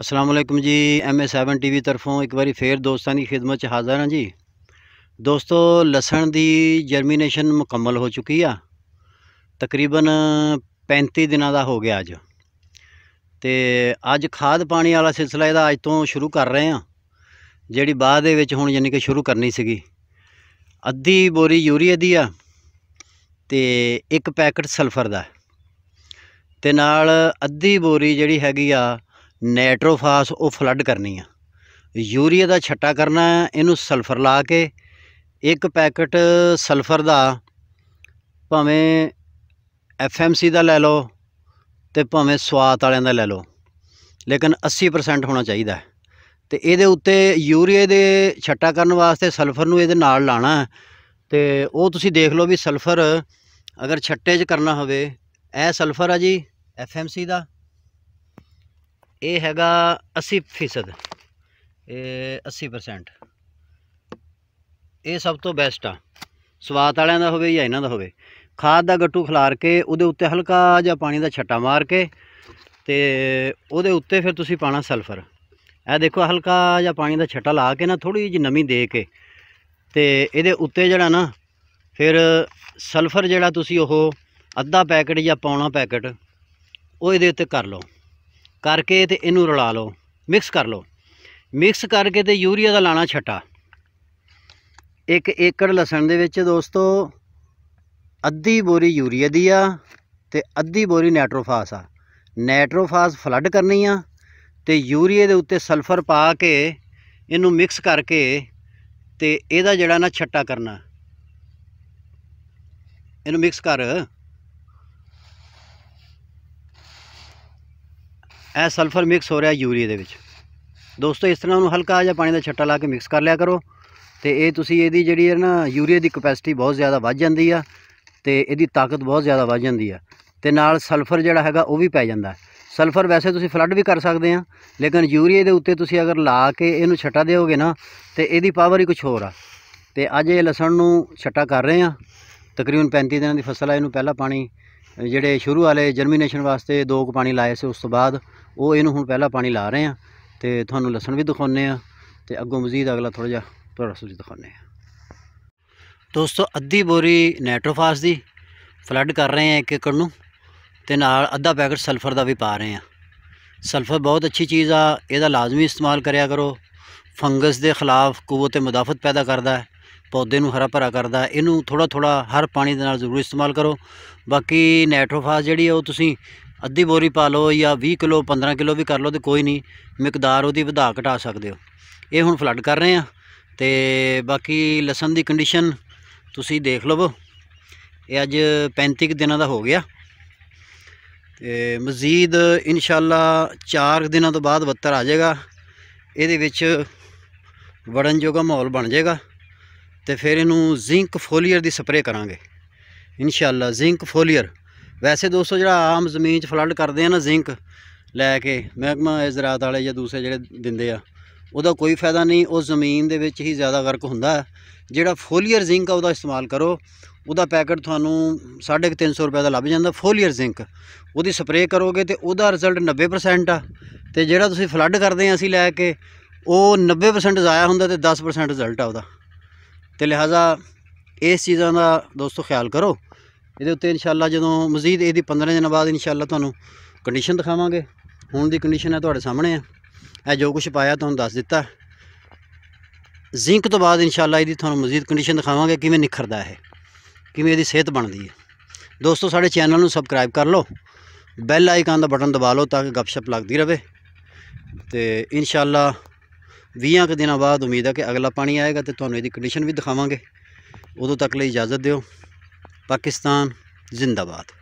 ਅਸਲਾਮੁਅਲੈਕਮ ਜੀ M 7 TV ਤਰਫੋਂ ਇੱਕ ਵਾਰੀ ਫੇਰ ਦੋਸਤਾਂ ਦੀ ਖਿਦਮਤ 'ਚ ਹਾਜ਼ਰ ਹਾਂ ਜੀ ਦੋਸਤੋ ਲਸਣ ਦੀ ਜਰਮੀਨੇਸ਼ਨ ਮੁਕੰਮਲ ਹੋ ਚੁੱਕੀ ਆ ਤਕਰੀਬਨ 35 ਦਿਨਾਂ ਦਾ ਹੋ ਗਿਆ ਅੱਜ ਤੇ ਅੱਜ ਖਾਦ ਪਾਣੀ ਵਾਲਾ ਸਿਲਸਿਲਾ ਇਹਦਾ ਅੱਜ ਤੋਂ ਸ਼ੁਰੂ ਕਰ ਰਹੇ ਆ ਜਿਹੜੀ ਬਾਅਦ ਦੇ ਵਿੱਚ ਹੁਣ ਯਾਨੀ ਕਿ ਸ਼ੁਰੂ ਕਰਨੀ ਸੀਗੀ ਅੱਧੀ ਬੋਰੀ ਯੂਰੀਆ ਦੀ ਆ ਤੇ ਇੱਕ ਪੈਕਟ ਸਲਫਰ ਦਾ ਤੇ ਨਾਲ ਅੱਧੀ ਬੋਰੀ ਜਿਹੜੀ ਹੈਗੀ ਆ ਨੈਟਰੋਫਾਸ ਉਹ ਫਲੱਡ ਕਰਨੀ ਆ ਯੂਰੀਆ ਦਾ ਛੱਟਾ ਕਰਨਾ ਇਹਨੂੰ ਸਲਫਰ ਲਾ ਕੇ ਇੱਕ ਪੈਕਟ ਸਲਫਰ ਦਾ ਭਾਵੇਂ ਐਫਐਮਸੀ ਦਾ ਲੈ ਲਓ ਤੇ ਭਾਵੇਂ ਸਵਾਤ ਵਾਲਿਆਂ ਦਾ ਲੈ ਲਓ ਲੇਕਿਨ 80% ਹੋਣਾ ਚਾਹੀਦਾ ਤੇ ਇਹਦੇ ਉੱਤੇ ਯੂਰੀਆ ਦੇ ਛੱਟਾ ਕਰਨ ਵਾਸਤੇ ਸਲਫਰ ਨੂੰ ਇਹਦੇ ਨਾਲ ਲਾਣਾ ਤੇ ਉਹ ਤੁਸੀਂ ਦੇਖ ਲਓ ਵੀ ਸਲਫਰ ਅਗਰ ਛੱਟੇ 'ਚ ਕਰਨਾ ਹੋਵੇ ਇਹ ਸਲਫਰ ਆ ਜੀ ਐਫਐਮਸੀ ਦਾ ਇਹ ਹੈਗਾ 80% ਇਹ 80% ਇਹ ਸਭ ਤੋਂ ਬੈਸਟ ਆ ਸਵਾਤ ਵਾਲਿਆਂ ਦਾ ਹੋਵੇ ਜਾਂ ਇਹਨਾਂ ਦਾ ਹੋਵੇ ਖਾਦ ਦਾ ਗੱਟੂ ਖਿਲਾਰ ਕੇ ਉਹਦੇ ਉੱਤੇ ਹਲਕਾ ਜਿਹਾ ਪਾਣੀ ਦਾ ਛੱਟਾ ਮਾਰ ਕੇ ਤੇ ਉਹਦੇ ਉੱਤੇ ਫਿਰ ਤੁਸੀਂ ਪਾਣਾ ਸਲਫਰ ਇਹ ਦੇਖੋ ਹਲਕਾ ਜਿਹਾ ਪਾਣੀ ਦਾ ਛੱਟਾ ਲਾ ਕੇ ਨਾ ਥੋੜੀ ਜਿਹੀ ਨਮੀ ਦੇ ਕੇ ਤੇ ਇਹਦੇ ਉੱਤੇ ਜਿਹੜਾ ਨਾ ਫਿਰ ਸਲਫਰ ਜਿਹੜਾ ਤੁਸੀਂ ਉਹ ਅੱਧਾ ਪੈਕਟ ਜਾਂ ਪੌਣਾ ਪੈਕਟ ਉਹ ਇਹਦੇ ਉੱਤੇ ਕਰ ਲਓ ਕਰਕੇ ਤੇ ਇਹਨੂੰ ਰਲਾ ਲਓ ਮਿਕਸ ਕਰ ਲਓ ਮਿਕਸ ਕਰਕੇ ਤੇ ਯੂਰੀਆ ਦਾ ਲਾਣਾ ਛਟਾ ਇੱਕ ਏਕੜ ਲਸਣ ਦੇ ਵਿੱਚ ਦੋਸਤੋ ਅੱਧੀ ਬੋਰੀ ਯੂਰੀਆ ਦੀ ਆ ਤੇ ਅੱਧੀ ਬੋਰੀ ਨਾਈਟ੍ਰੋਫਾਸ ਆ ਨਾਈਟ੍ਰੋਫਾਸ ਫਲੱਡ ਕਰਨੀ ਆ ਤੇ ਯੂਰੀਏ ਦੇ ਉੱਤੇ ਸਲਫਰ ਪਾ ਕੇ ਇਹਨੂੰ ਮਿਕਸ ਕਰਕੇ ਤੇ ਇਹਦਾ ਜਿਹੜਾ ਨਾ ਛੱਟਾ ਕਰਨਾ ਇਹਨੂੰ ਮਿਕਸ ਕਰ ਇਹ ਸਲਫਰ ਮਿਕਸ ਹੋ ਰਿਹਾ ਯੂਰੀਆ ਦੇ ਵਿੱਚ ਦੋਸਤੋ ਇਸ ਤਰ੍ਹਾਂ ਉਹਨੂੰ ਹਲਕਾ ਜਿਹਾ ਪਾਣੀ ਦਾ ਛੱਟਾ ਲਾ ਕੇ ਮਿਕਸ ਕਰ ਲਿਆ ਕਰੋ ਤੇ ਇਹ ਤੁਸੀਂ ਇਹਦੀ ਜਿਹੜੀ ਹੈ ਨਾ ਯੂਰੀਆ ਦੀ ਕਪੈਸਿਟੀ ਬਹੁਤ ਜ਼ਿਆਦਾ ਵੱਧ ਜਾਂਦੀ ਆ ਤੇ ਇਹਦੀ ਤਾਕਤ ਬਹੁਤ ਜ਼ਿਆਦਾ ਵੱਧ ਜਾਂਦੀ ਆ ਤੇ ਨਾਲ ਸਲਫਰ ਜਿਹੜਾ ਹੈਗਾ ਉਹ ਵੀ ਪੈ ਜਾਂਦਾ ਸਲਫਰ ਵੈਸੇ ਤੁਸੀਂ ਫਲੱਡ ਵੀ ਕਰ ਸਕਦੇ ਆ ਲੇਕਿਨ ਯੂਰੀਆ ਦੇ ਉੱਤੇ ਤੁਸੀਂ ਅਗਰ ਲਾ ਕੇ ਇਹਨੂੰ ਛੱਟਾ ਦਿਓਗੇ ਨਾ ਤੇ ਇਹਦੀ ਪਾਵਰ ਹੀ ਕੁਝ ਹੋਰ ਆ ਤੇ ਅੱਜ ਇਹ ਲਸਣ ਨੂੰ ਛੱਟਾ ਕਰ ਰਹੇ ਆ ਤਕਰੀਬਨ 35 ਦਿਨਾਂ ਦੀ ਫਸਲ ਆ ਇਹਨੂੰ ਪਹਿਲਾਂ ਪਾਣੀ ਜਿਹੜੇ ਸ਼ੁਰੂ ਵਾਲੇ ਜਰਮੀਨੇਸ਼ਨ ਵਾਸਤੇ ਦੋ ਕੁ ਪਾਣੀ ਲਾਏ ਸੀ ਉਸ ਤੋਂ ਬਾਅਦ ਉਹ ਇਹਨੂੰ ਹੁਣ ਪਹਿਲਾ ਪਾਣੀ ਲਾ ਰਹੇ ਆ ਤੇ ਤੁਹਾਨੂੰ ਲਸਣ ਵੀ ਦਿਖਾਉਨੇ ਆ ਤੇ ਅੱਗੋਂ ਮਜ਼ੀਦ ਅਗਲਾ ਥੋੜਾ ਜਿਹਾ ਪ੍ਰੋਸੈਸ ਵੀ ਦਿਖਾਉਨੇ ਆ ਦੋਸਤੋ ਅੱਧੀ ਬੋਰੀ ਨੈਟਰੋਫਾਸ ਦੀ ਫਲੱਡ ਕਰ ਰਹੇ ਆ ਇੱਕ ਏਕੜ ਨੂੰ ਤੇ ਨਾਲ ਅੱਧਾ ਪੈਕਟ ਸਲਫਰ ਦਾ ਵੀ ਪਾ ਰਹੇ ਆ ਸਲਫਰ ਬਹੁਤ ਅੱਛੀ ਚੀਜ਼ ਆ ਇਹਦਾ ਲਾਜ਼ਮੀ ਇਸਤੇਮਾਲ ਕਰਿਆ ਕਰੋ ਫੰਗਸ ਦੇ ਖਿਲਾਫ ਕੂਵਤ ਮੁਦਾਫਤ ਪੈਦਾ ਕਰਦਾ ਹੈ ਪੌਦੇ ਨੂੰ ਹਰਾ ਭਰਾ ਕਰਦਾ ਇਹਨੂੰ ਥੋੜਾ ਥੋੜਾ ਹਰ ਪਾਣੀ ਦੇ ਨਾਲ ਜ਼ਰੂਰ ਇਸਤੇਮਾਲ ਕਰੋ ਬਾਕੀ ਨਾਈਟ੍ਰੋਫਾਸ ਜਿਹੜੀ ਆ ਉਹ ਤੁਸੀਂ ਅੱਧੀ ਬੋਰੀ ਪਾ ਲਓ ਜਾਂ 20 ਕਿਲੋ 15 ਕਿਲੋ ਵੀ ਕਰ ਲਓ ਤੇ ਕੋਈ ਨਹੀਂ ਮਿਕਦਾਰ ਉਹਦੀ ਵਧਾ ਘਟਾ ਸਕਦੇ ਹੋ ਇਹ ਹੁਣ ਫਲੱਡ ਕਰ ਰਹੇ ਆ ਤੇ ਬਾਕੀ ਲਸਣ ਦੀ ਕੰਡੀਸ਼ਨ ਤੁਸੀਂ ਦੇਖ ਲਵੋ ਇਹ ਅੱਜ 35 ਦਿਨਾਂ ਦਾ ਹੋ ਗਿਆ ਤੇ ਮਜ਼ੀਦ ਇਨਸ਼ਾਅੱਲਾ 4 ਦਿਨਾਂ ਤੋਂ ਬਾਅਦ ਬੱਤਰ ਆ ਜਾਏਗਾ ਇਹਦੇ ਵਿੱਚ ਵੜਨ ਜੋਗਾ ਮਾਹੌਲ ਬਣ ਜਾਏਗਾ ਤੇ ਫਿਰ ਇਹਨੂੰ ਜ਼ਿੰਕ ਫੋਲੀਅਰ ਦੀ ਸਪਰੇਅ ਕਰਾਂਗੇ ਇਨਸ਼ਾਅੱਲਾ ਜ਼ਿੰਕ ਫੋਲੀਅਰ ਵੈਸੇ ਦੋਸਤੋ ਜਿਹੜਾ ਆਮ ਜ਼ਮੀਨ 'ਚ ਫਲੱਡ ਕਰਦੇ ਆ ਨਾ ਜ਼ਿੰਕ ਲੈ ਕੇ ਮਹਿਕਮਾ ਇਜ਼ਰਾਤ ਵਾਲੇ ਜਾਂ ਦੂਸਰੇ ਜਿਹੜੇ ਦਿੰਦੇ ਆ ਉਹਦਾ ਕੋਈ ਫਾਇਦਾ ਨਹੀਂ ਉਹ ਜ਼ਮੀਨ ਦੇ ਵਿੱਚ ਹੀ ਜ਼ਿਆਦਾ ਗਰਕ ਹੁੰਦਾ ਜਿਹੜਾ ਫੋਲੀਅਰ ਜ਼ਿੰਕ ਆ ਉਹਦਾ ਇਸਤੇਮਾਲ ਕਰੋ ਉਹਦਾ ਪੈਕਟ ਤੁਹਾਨੂੰ 350 ਰੁਪਏ ਦਾ ਲੱਭ ਜਾਂਦਾ ਫੋਲੀਅਰ ਜ਼ਿੰਕ ਉਹਦੀ ਸਪਰੇਅ ਕਰੋਗੇ ਤੇ ਉਹਦਾ ਰਿਜ਼ਲਟ 90% ਆ ਤੇ ਜਿਹੜਾ ਤੁਸੀਂ ਫਲੱਡ ਕਰਦੇ ਆ ਅਸੀਂ ਲੈ ਕੇ ਉਹ 90% ਜ਼ਾਇਆ ਹੁੰਦਾ ਤੇ 10% ਰਿਜ਼ਲਟ ਆ ਉਹਦਾ ਤੇ ਲਿਹਾਜ਼ਾ ਇਸ ਚੀਜ਼ਾਂ ਦਾ ਦੋਸਤੋ ਖਿਆਲ ਕਰੋ ਇਹਦੇ ਉੱਤੇ ਇਨਸ਼ਾਅੱਲਾ ਜਦੋਂ ਮਜ਼ੀਦ ਇਹਦੀ 15 ਦਿਨ ਬਾਅਦ ਇਨਸ਼ਾਅੱਲਾ ਤੁਹਾਨੂੰ ਕੰਡੀਸ਼ਨ ਦਿਖਾਵਾਂਗੇ ਹੁਣ ਦੀ ਕੰਡੀਸ਼ਨ ਹੈ ਤੁਹਾਡੇ ਸਾਹਮਣੇ ਆ ਇਹ ਜੋ ਕੁਝ ਪਾਇਆ ਤੁਹਾਨੂੰ ਦੱਸ ਦਿੱਤਾ ਜ਼ਿੰਕ ਤੋਂ ਬਾਅਦ ਇਨਸ਼ਾਅੱਲਾ ਇਹਦੀ ਤੁਹਾਨੂੰ ਮਜ਼ੀਦ ਕੰਡੀਸ਼ਨ ਦਿਖਾਵਾਂਗੇ ਕਿਵੇਂ ਨਿਖਰਦਾ ਹੈ ਕਿਵੇਂ ਇਹਦੀ ਸਿਹਤ ਬਣਦੀ ਹੈ ਦੋਸਤੋ ਸਾਡੇ ਚੈਨਲ ਨੂੰ ਸਬਸਕ੍ਰਾਈਬ ਕਰ ਲਓ ਬੈਲ ਆਈਕਨ ਦਾ ਬਟਨ ਦਬਾ ਲਓ ਤਾਂ ਕਿ ਗੱਪਸ਼ਪ ਲੱਗਦੀ ਰਹੇ ਤੇ ਇਨਸ਼ਾਅੱਲਾ 20 ਕੁ ਦਿਨਾਂ ਬਾਅਦ ਉਮੀਦ ਹੈ ਕਿ ਅਗਲਾ ਪਾਣੀ ਆਏਗਾ ਤੇ ਤੁਹਾਨੂੰ ਇਹਦੀ ਕੰਡੀਸ਼ਨ ਵੀ ਦਿਖਾਵਾਂਗੇ ਉਦੋਂ ਤੱਕ ਲਈ ਇਜਾਜ਼ਤ ਦਿਓ ਪਾਕਿਸਤਾਨ ਜ਼ਿੰਦਾਬਾਦ